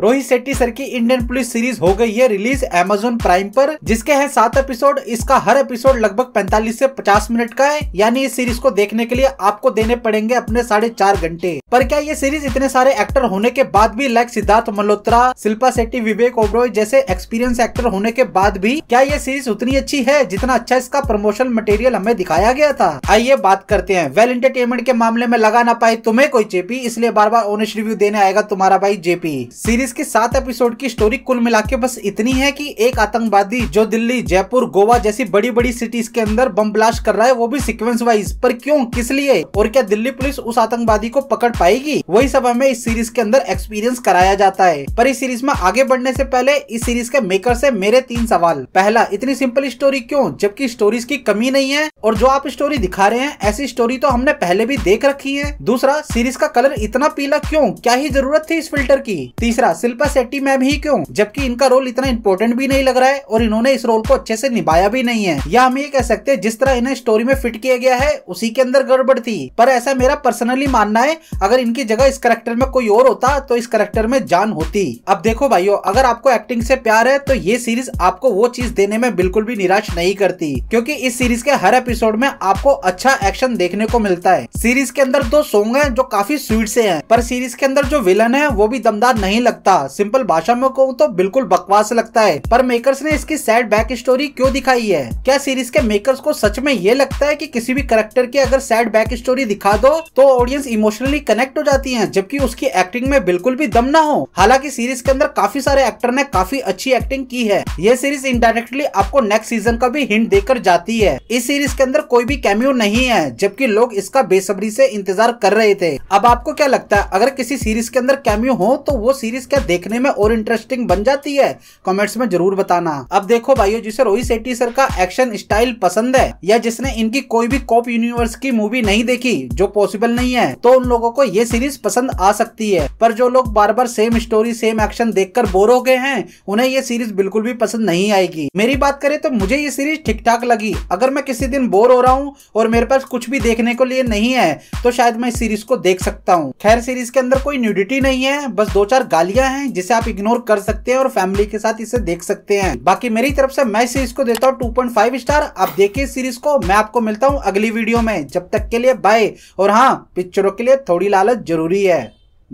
Rohit Shetty sir की Indian police series हो गई है रिलीज एमेजोन प्राइम पर जिसके हैं सात एपिसोड इसका हर एपिसोड लगभग 45 से 50 मिनट का है यानी इस सीरीज को देखने के लिए आपको देने पड़ेंगे अपने साढ़े चार घंटे पर क्या ये सीरीज इतने सारे एक्टर होने के बाद भी लाइक सिद्धार्थ मल्होत्रा शिल्पा शेट्टी विवेक ओबरॉय जैसे एक्सपीरियंस एक्टर होने के बाद भी क्या ये सीरीज उतनी अच्छी है जितना अच्छा इसका प्रमोशन मटेरियल हमें दिखाया गया था आइए बात करते हैं वेल इंटरटेनमेंट के मामले में लगा ना पाए तुम्हें कोई जेपी इसलिए बार बार ऑनेस्ट रिव्यू देने आएगा तुम्हारा भाई जेपी सीरीज सीरीज के सात एपिसोड की स्टोरी कुल मिला के बस इतनी है कि एक आतंकवादी जो दिल्ली जयपुर गोवा जैसी बड़ी बड़ी सिटीज के अंदर बम ब्लास्ट कर रहा है वो भी सिक्वेंस वाइज पर क्यों किस लिए और क्या दिल्ली पुलिस उस आतंकवादी को पकड़ पाएगी वही सब हमें इस सीरीज के अंदर एक्सपीरियंस कराया जाता है पर इस सीरीज में आगे बढ़ने से पहले इस सीरीज के मेकर से मेरे तीन सवाल पहला इतनी सिंपल स्टोरी क्यों जबकि स्टोरीज की कमी नहीं है और जो आप स्टोरी दिखा रहे हैं ऐसी स्टोरी तो हमने पहले भी देख रखी है दूसरा सीरीज का कलर इतना पीला क्यों क्या ही जरूरत थी इस फिल्टर की तीसरा शिल्पा शेट्टी मैम भी क्यों जबकि इनका रोल इतना इम्पोर्टेंट भी नहीं लग रहा है और इन्होंने इस रोल को अच्छे से निभाया भी नहीं है या हम ये कह सकते हैं जिस तरह इन्हें स्टोरी में फिट किया गया है उसी के अंदर गड़बड़ थी पर ऐसा मेरा पर्सनली मानना है अगर इनकी जगह इस करेक्टर में कोई और होता तो इस करेक्टर में जान होती अब देखो भाइयों अगर आपको एक्टिंग से प्यार है तो ये सीरीज आपको वो चीज देने में बिल्कुल भी निराश नहीं करती क्योंकि इस सीरीज के हर एपिसोड में आपको अच्छा एक्शन देखने को मिलता है सीरीज के अंदर दो सॉन्ग है जो काफी स्वीट से है पर सीरीज के अंदर जो विलन है वो भी दमदार नहीं लगता लगता सिंपल भाषा में कहूँ तो बिल्कुल बकवास लगता है पर मेकर्स ने इसकी सैड बैक स्टोरी क्यों दिखाई है क्या सीरीज के मेकर्स को सच में ये लगता है कि किसी भी करेक्टर की अगर सैड बैक स्टोरी दिखा दो तो ऑडियंस इमोशनली कनेक्ट हो जाती है जबकि उसकी एक्टिंग में बिल्कुल भी दम ना हो हालांकि सीरीज के अंदर काफी सारे एक्टर ने काफी अच्छी एक्टिंग की है ये सीरीज इनडायरेक्टली आपको नेक्स्ट सीजन का भी हिंट देकर जाती है इस सीरीज के अंदर कोई भी कैमियो नहीं है जबकि लोग इसका बेसब्री से इंतजार कर रहे थे अब आपको क्या लगता है अगर किसी सीरीज के अंदर कैमियो हो तो वो सीरीज क्या देखने में और इंटरेस्टिंग बन जाती है कमेंट्स में जरूर बताना अब देखो भाइयों जिसे रोहित शेट्टी सर का एक्शन स्टाइल पसंद है या जिसने इनकी कोई भी कॉप यूनिवर्स की मूवी नहीं देखी जो पॉसिबल नहीं है तो उन लोगों को ये सीरीज पसंद आ सकती है पर जो लोग बार बार सेम स्टोरी सेम एक्शन देखकर बोर हो गए हैं उन्हें ये सीरीज बिल्कुल भी पसंद नहीं आएगी मेरी बात करें तो मुझे ये सीरीज ठीक ठाक लगी अगर मैं किसी दिन बोर हो रहा हूँ और मेरे पास कुछ भी देखने को लिए नहीं है तो शायद मैं इस सीरीज को देख सकता हूँ खैर सीरीज के अंदर कोई न्यूडिटी नहीं है बस दो चार गालियां बढ़िया है जिसे आप इग्नोर कर सकते हैं और फैमिली के साथ इसे देख सकते हैं बाकी मेरी तरफ से मैं सीरीज को देता हूँ टू पॉइंट फाइव स्टार आप देखिए सीरीज को मैं आपको मिलता हूँ अगली वीडियो में जब तक के लिए बाय और हाँ पिक्चरों के लिए थोड़ी लालच जरूरी है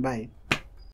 बाय